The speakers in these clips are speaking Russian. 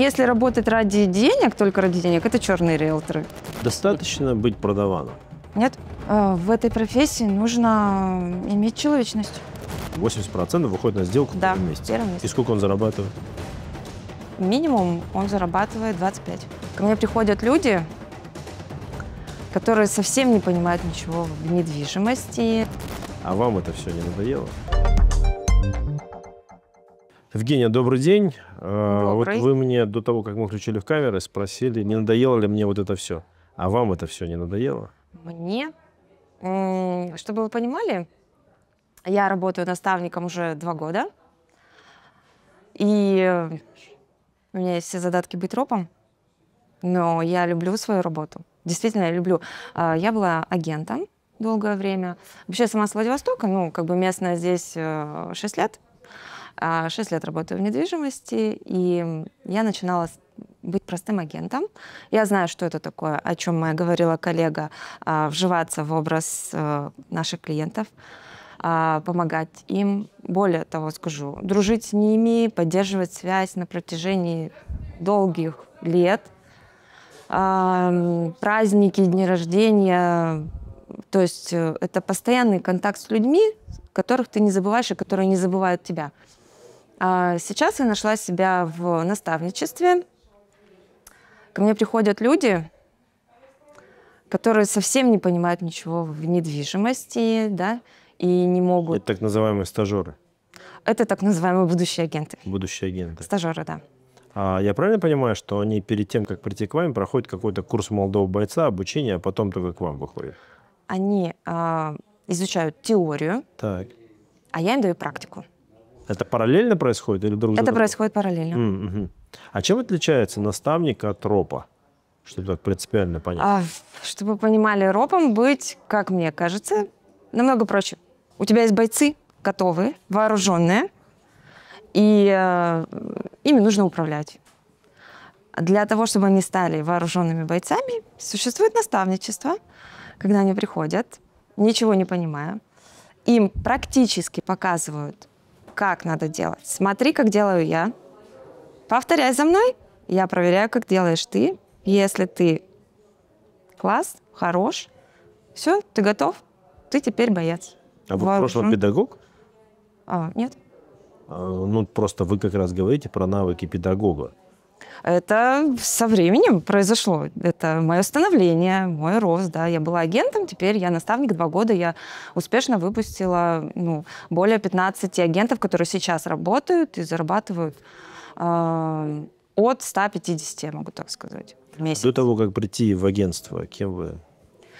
Если работать ради денег, только ради денег, это черные риэлторы. Достаточно быть продаваном? Нет. Э, в этой профессии нужно иметь человечность. 80% выходит на сделку да, в первом месяце. Первый месяц. И сколько он зарабатывает? Минимум он зарабатывает 25. Ко мне приходят люди, которые совсем не понимают ничего в недвижимости. А вам это все не надоело? Евгения, добрый день. А, добрый. Вот вы мне до того, как мы включили в камеры, спросили, не надоело ли мне вот это все. А вам это все не надоело? Мне? Чтобы вы понимали, я работаю наставником уже два года. И у меня есть все задатки быть ропом, но я люблю свою работу. Действительно, я люблю. А, я была агентом долгое время. Вообще сама с Владивостока, ну, как бы местная здесь 6 э, лет – а, шесть лет работаю в недвижимости, и я начинала быть простым агентом. Я знаю, что это такое, о чем моя говорила коллега, а, вживаться в образ э, наших клиентов, а, помогать им, более того скажу, дружить с ними, поддерживать связь на протяжении долгих лет, праздники, дни рождения. То есть э, это постоянный контакт с людьми, которых ты не забываешь и которые не забывают тебя. А сейчас я нашла себя в наставничестве. Ко мне приходят люди, которые совсем не понимают ничего в недвижимости, да, и не могут... Это так называемые стажеры? Это так называемые будущие агенты. Будущие агенты. Стажеры, да. А я правильно понимаю, что они перед тем, как прийти к вам, проходят какой-то курс молодого бойца, обучение, а потом только к вам выходят? Они э, изучают теорию, так. а я им даю практику. Это параллельно происходит или друг Это происходит параллельно. Mm А чем отличается наставник от ропа? Чтобы так принципиально понять. А, чтобы понимали, ропом быть, как мне кажется, намного проще. У тебя есть бойцы готовые, вооруженные, и э, ими нужно управлять. Для того, чтобы они стали вооруженными бойцами, существует наставничество, когда они приходят, ничего не понимая, им практически показывают, как надо делать. Смотри, как делаю я. Повторяй за мной. Я проверяю, как делаешь ты. Если ты класс, хорош, все, ты готов, ты теперь боец. А вы в прошлом педагог? А, нет. А, ну, просто вы как раз говорите про навыки педагога. Это со временем произошло. Это мое становление, мой рост. Да. Я была агентом, теперь я наставник два года. Я успешно выпустила ну, более 15 агентов, которые сейчас работают и зарабатывают э, от 150, я могу так сказать, в месяц. До того, как прийти в агентство, кем вы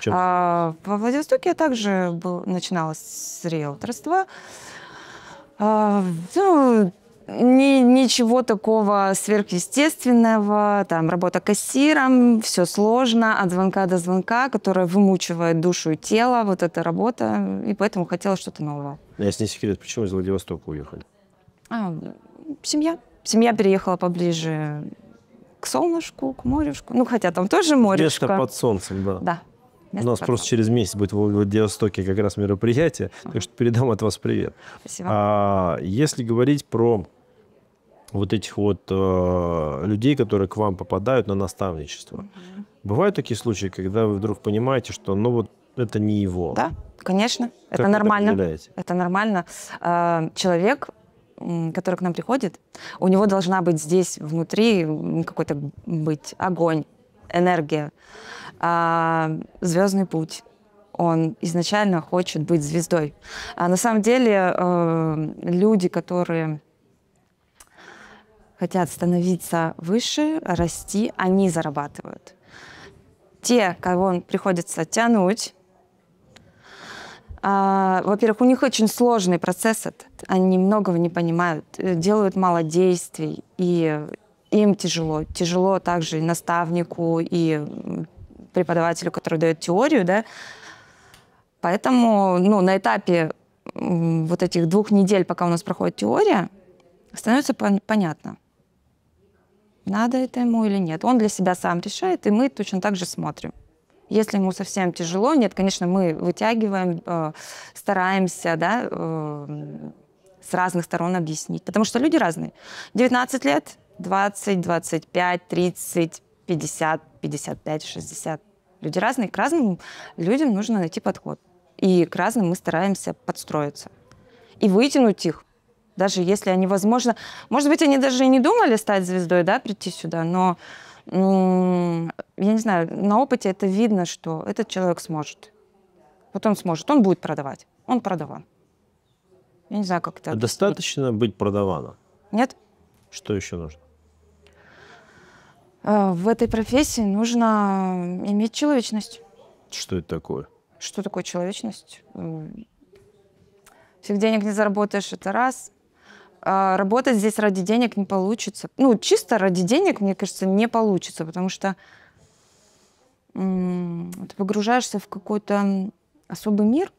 чем? А, во Владивостоке я также был, начинала с риэлторства. А, ну, ни, ничего такого сверхъестественного, там, работа кассиром, все сложно, от звонка до звонка, которая вымучивает душу и тело, вот эта работа, и поэтому хотела что-то нового. Я с не секрет, почему из Владивостока уехали? А, семья. Семья переехала поближе к солнышку, к морюшку. Ну, хотя там тоже морюшко. Место под солнцем, да. Да, Место У нас просто через месяц будет в Владивостоке как раз мероприятие, так что передам от вас привет. Спасибо. А, если говорить про вот этих вот э, людей, которые к вам попадают на наставничество. Угу. Бывают такие случаи, когда вы вдруг понимаете, что ну вот это не его. Да, конечно, как это нормально. Это, это нормально. А, человек, который к нам приходит, у него должна быть здесь внутри какой-то быть огонь, энергия, а, звездный путь он изначально хочет быть звездой. А на самом деле э, люди, которые хотят становиться выше, расти, они зарабатывают. Те, кого приходится тянуть, а, во-первых, у них очень сложный процесс этот. Они многого не понимают, э, делают мало действий, и им тяжело. Тяжело также и наставнику, и преподавателю, который дает теорию, да. Поэтому, ну, на этапе вот этих двух недель, пока у нас проходит теория, становится понятно, надо это ему или нет. Он для себя сам решает, и мы точно так же смотрим. Если ему совсем тяжело, нет, конечно, мы вытягиваем, э, стараемся, да, э, с разных сторон объяснить, потому что люди разные. 19 лет, 20, 25, 30, 50, 55, 60. Люди разные, к разным людям нужно найти подход. И к разным мы стараемся подстроиться и вытянуть их даже если они, возможно, может быть, они даже и не думали стать звездой, да, прийти сюда, но я не знаю, на опыте это видно, что этот человек сможет. Вот он сможет, он будет продавать. Он продаван. Я не знаю, как это. А достаточно быть продаваном? Нет. Что еще нужно? Э, в этой профессии нужно иметь человечность. Что это такое? Что такое человечность? Всех денег не заработаешь, это раз. А, работать здесь ради денег не получится. Ну, чисто ради денег, мне кажется, не получится, потому что ты погружаешься в какой-то особый мир,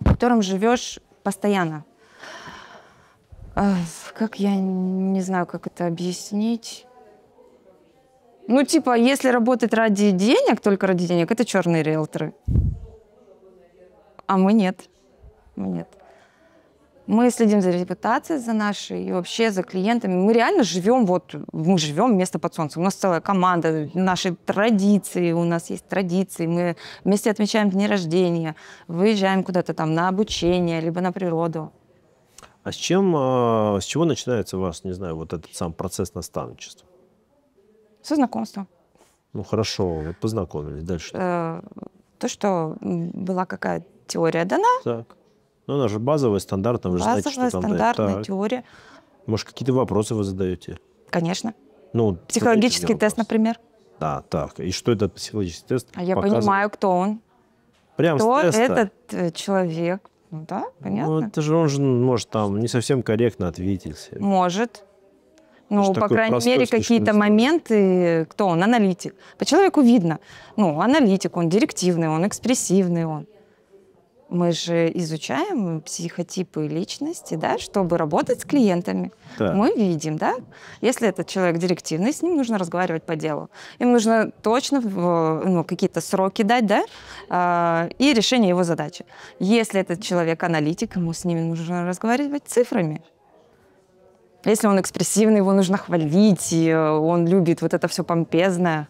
в котором живешь постоянно. А, как я не знаю, как это объяснить. Ну, типа, если работать ради денег, только ради денег, это черные риэлторы. А мы нет. Мы нет. Мы следим за репутацией, за нашей и вообще за клиентами. Мы реально живем, вот мы живем место под солнцем. У нас целая команда, наши традиции, у нас есть традиции. Мы вместе отмечаем дни рождения, выезжаем куда-то там на обучение, либо на природу. А с чем, а, с чего начинается у вас, не знаю, вот этот сам процесс наставничества? Со знакомства. Ну хорошо, вот познакомились. Дальше. Э, то, что была какая теория дана, так. Ну, она же базовая, стандартная, базовая, знаете, что стандартная да. теория. Может, какие-то вопросы вы задаете? Конечно. Ну, психологический тест, например. Да, так. И что этот психологический тест? А я понимаю, кто он. Прям кто с теста? этот э, человек? Ну да, понятно. Ну, это же он же, может, там не совсем корректно ответить. Может. Ну, по крайней мере, какие-то моменты, кто он, аналитик. По человеку видно. Ну, аналитик, он директивный, он экспрессивный, он мы же изучаем психотипы личности, да, чтобы работать с клиентами. Да. Мы видим, да, если этот человек директивный, с ним нужно разговаривать по делу. Им нужно точно ну, какие-то сроки дать, да, а, и решение его задачи. Если этот человек аналитик, ему с ними нужно разговаривать цифрами. Если он экспрессивный, его нужно хвалить, и э, он любит вот это все помпезное.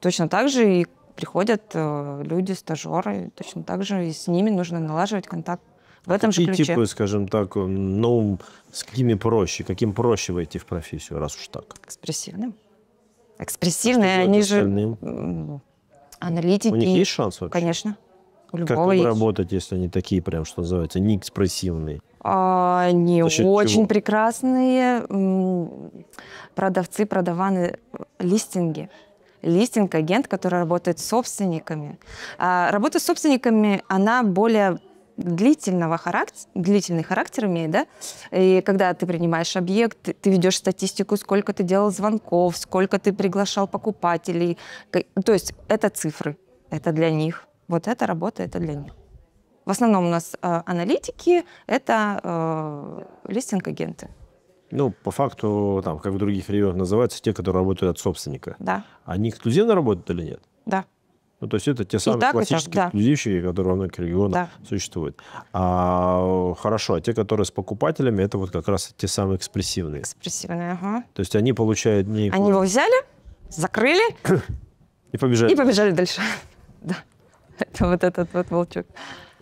Точно так же и приходят э, люди, стажеры, точно так же, и с ними нужно налаживать контакт в этом Какие же ключе. типы, скажем так, э, ну, с какими проще, каким проще войти в профессию, раз уж так? Экспрессивным. Экспрессивные, а они остальным? же аналитики. У них есть шанс вообще? Конечно. У любого как есть. работать, если они такие прям, что называется, не экспрессивные? А, очень чего? прекрасные продавцы продаваны э, листинги листинг-агент, который работает с собственниками. А работа с собственниками, она более длительного характера, длительный характер имеет, да? И когда ты принимаешь объект, ты, ты ведешь статистику, сколько ты делал звонков, сколько ты приглашал покупателей. То есть это цифры, это для них. Вот эта работа, это для них. В основном у нас э, аналитики — это э, листинг-агенты. Ну, по факту, там, как в других регионах называются, те, которые работают от собственника. Да. Они эксклюзивно работают или нет? Да. Ну, то есть это те самые так, классические так, да. эксклюзивщики, которые во многих регионах да. существуют. А, хорошо, а те, которые с покупателями, это вот как раз те самые экспрессивные. Экспрессивные, ага. То есть они получают не... Они его взяли, закрыли и побежали. И побежали дальше. да. Это вот этот вот волчок.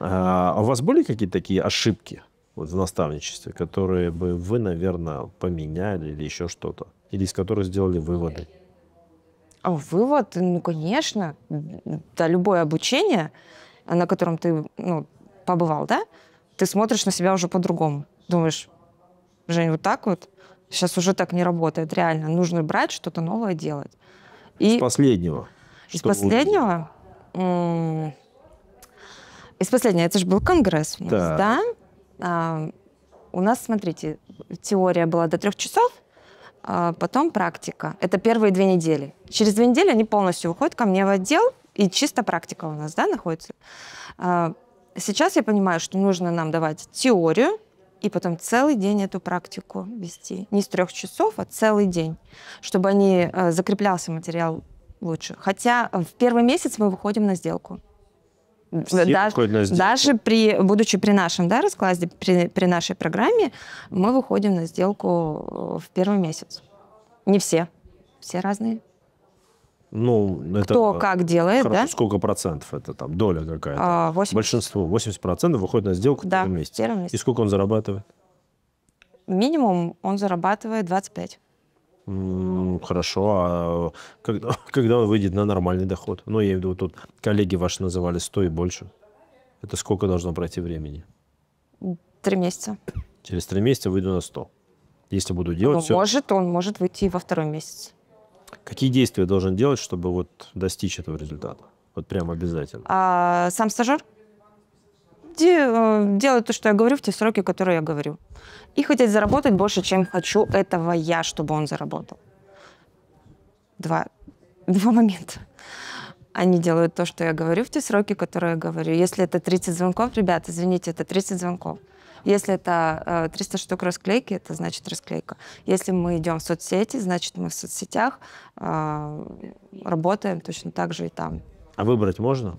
А, а у вас были какие-то такие ошибки? вот в наставничестве, которые бы вы, наверное, поменяли или еще что-то? Или из которых сделали выводы? А вывод, ну, конечно, да, любое обучение, на котором ты ну, побывал, да, ты смотришь на себя уже по-другому. Думаешь, Жень, вот так вот, сейчас уже так не работает, реально. Нужно брать что-то новое делать. И... Из последнего. Из последнего? Будет? Из последнего, это же был конгресс у нас, да? А, у нас, смотрите, теория была до трех часов, а потом практика. Это первые две недели. Через две недели они полностью уходят ко мне в отдел, и чисто практика у нас да, находится. А сейчас я понимаю, что нужно нам давать теорию, и потом целый день эту практику вести. Не с трех часов, а целый день, чтобы они а, закреплялся материал лучше. Хотя в первый месяц мы выходим на сделку. Все даже, даже при, будучи при нашем да, раскладе, при, при нашей программе, мы выходим на сделку э, в первый месяц. Не все. Все разные. Ну, это Кто как делает, хорошо, да? Сколько процентов это там, доля какая-то? 80. А, Большинство, 80 процентов выходит на сделку да, в первом месяце. первом месяце. И сколько он зарабатывает? Минимум он зарабатывает 25. Mm хорошо, а когда, когда он выйдет на нормальный доход? Ну, я имею в виду, тут коллеги ваши называли 100 и больше. Это сколько должно пройти времени? Три месяца. Через три месяца выйду на 100. Если буду делать ну, все... Может, он может выйти во второй месяц. Какие действия должен делать, чтобы вот достичь этого результата? Вот прям обязательно. А, сам стажер? Э, делай то, что я говорю, в те сроки, которые я говорю. И хотеть заработать больше, чем хочу этого я, чтобы он заработал два, два момента. Они делают то, что я говорю в те сроки, которые я говорю. Если это 30 звонков, ребят, извините, это 30 звонков. Если это 300 э, штук расклейки, это значит расклейка. Если мы идем в соцсети, значит мы в соцсетях э, работаем точно так же и там. А выбрать можно?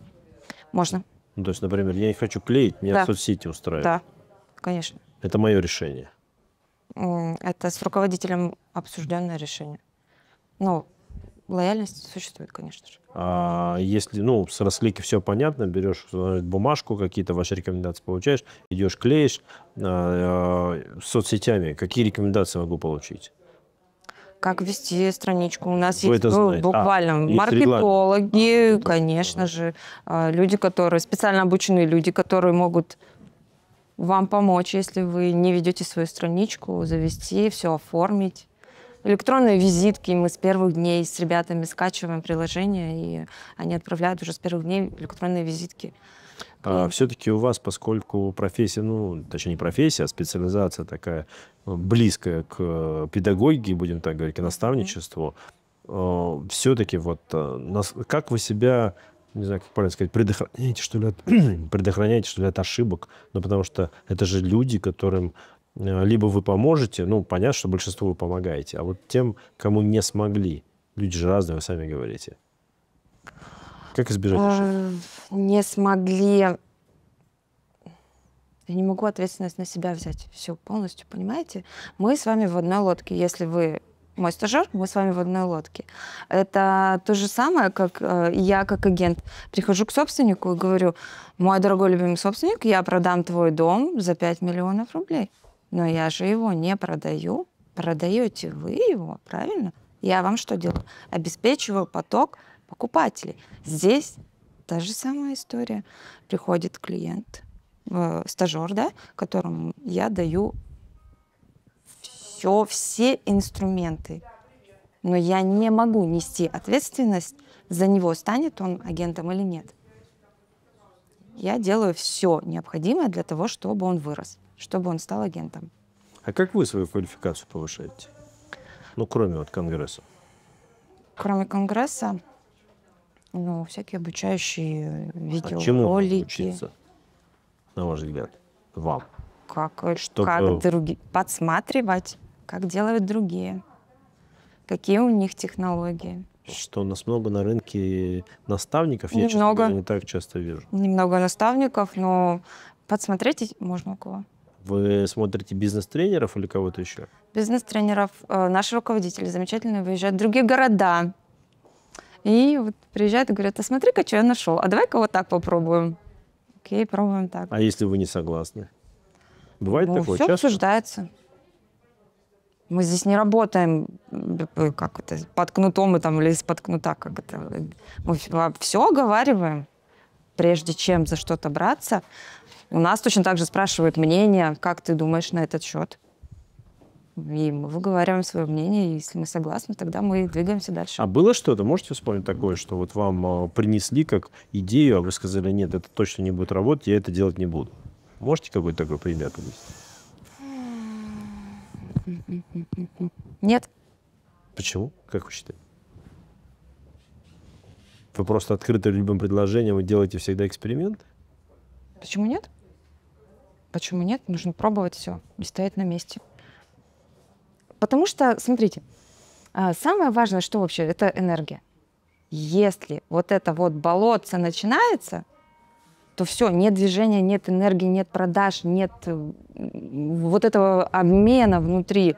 Можно. Ну, то есть, например, я не хочу клеить, меня да. в соцсети устраивает. Да, конечно. Это мое решение. Это с руководителем обсужденное решение. Ну, лояльность существует, конечно же. А если, ну, с расклейки все понятно, берешь э, бумажку, какие-то ваши рекомендации получаешь, идешь, клеишь а, а, соцсетями. Какие рекомендации могу получить? Как вести страничку? У нас Вы есть ну, а, буквально а, маркетологи, есть а, конечно да. же, люди, которые специально обученные люди, которые могут вам помочь, если вы не ведете свою страничку, завести, все оформить электронные визитки. Мы с первых дней с ребятами скачиваем приложение, и они отправляют уже с первых дней электронные визитки. А все-таки у вас, поскольку профессия, ну, точнее, не профессия, а специализация такая э, близкая к э, педагогике, будем так говорить, к наставничеству, mm-hmm. Э, все-таки вот как вы себя не знаю, как правильно сказать, предохраняете, что ли, от, предохраняете, что ли, от ошибок. Ну, потому что это же люди, которым Э, либо вы поможете, ну, понятно, что большинство вы помогаете, а вот тем, кому не смогли, люди же разные, вы сами говорите. Как избежать а, ошибок? Не смогли. Я не могу ответственность на себя взять. Все полностью, понимаете? Мы с вами в одной лодке. Если вы мой стажер, мы с вами в одной лодке. Это то же самое, как э, я, как агент, прихожу к собственнику и говорю, мой дорогой любимый собственник, я продам твой дом за 5 миллионов рублей. Но я же его не продаю. Продаете вы его, правильно? Я вам что делаю? Обеспечиваю поток покупателей. Здесь та же самая история. Приходит клиент, э, стажер, да, которому я даю все, все инструменты. Но я не могу нести ответственность за него, станет он агентом или нет. Я делаю все необходимое для того, чтобы он вырос, чтобы он стал агентом. А как вы свою квалификацию повышаете? Ну, кроме вот Конгресса. Кроме Конгресса, ну, всякие обучающие а видеоролики. А чему учиться, на ваш взгляд, вам? Как, Чтобы... как други... подсматривать, как делают другие, какие у них технологии что у нас много на рынке наставников. Немного. Я, честно не так часто вижу. Немного наставников, но подсмотреть можно у кого. Вы смотрите бизнес-тренеров или кого-то еще? Бизнес-тренеров. Э, наши руководители замечательные, выезжают в другие города. И вот приезжают и говорят, а смотри-ка, что я нашел, а давай-ка вот так попробуем. Окей, пробуем так. А если вы не согласны? Бывает ну, такое все часто? обсуждается. Мы здесь не работаем Э, как это, под кнутом и там, или из-под кнута, как это. Э, мы все оговариваем, прежде чем за что-то браться. У нас точно так же спрашивают мнение, как ты думаешь на этот счет. И мы выговариваем свое мнение, и если мы согласны, тогда мы двигаемся дальше. А было что-то, можете вспомнить такое, что вот вам э, принесли как идею, а вы сказали, нет, это точно не будет работать, я это делать не буду? Можете какой-то такой пример привести? Нет. Почему? Как вы считаете? Вы просто открыты любым предложением и делаете всегда эксперимент? Почему нет? Почему нет? Нужно пробовать все, не стоять на месте. Потому что, смотрите, а, самое важное, что вообще, это энергия. Если вот это вот болотце начинается, то все, нет движения, нет энергии, нет продаж, нет э, вот этого обмена внутри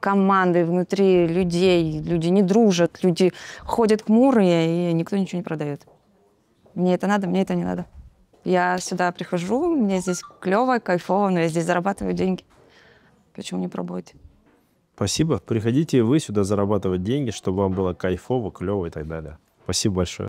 команды, внутри людей. Люди не дружат, люди ходят к хмурые, и никто ничего не продает. Мне это надо, мне это не надо. Я сюда прихожу, мне здесь клево, кайфово, но я здесь зарабатываю деньги. Почему не пробовать? Спасибо. Приходите вы сюда зарабатывать деньги, чтобы вам было кайфово, клево и так далее. Спасибо большое.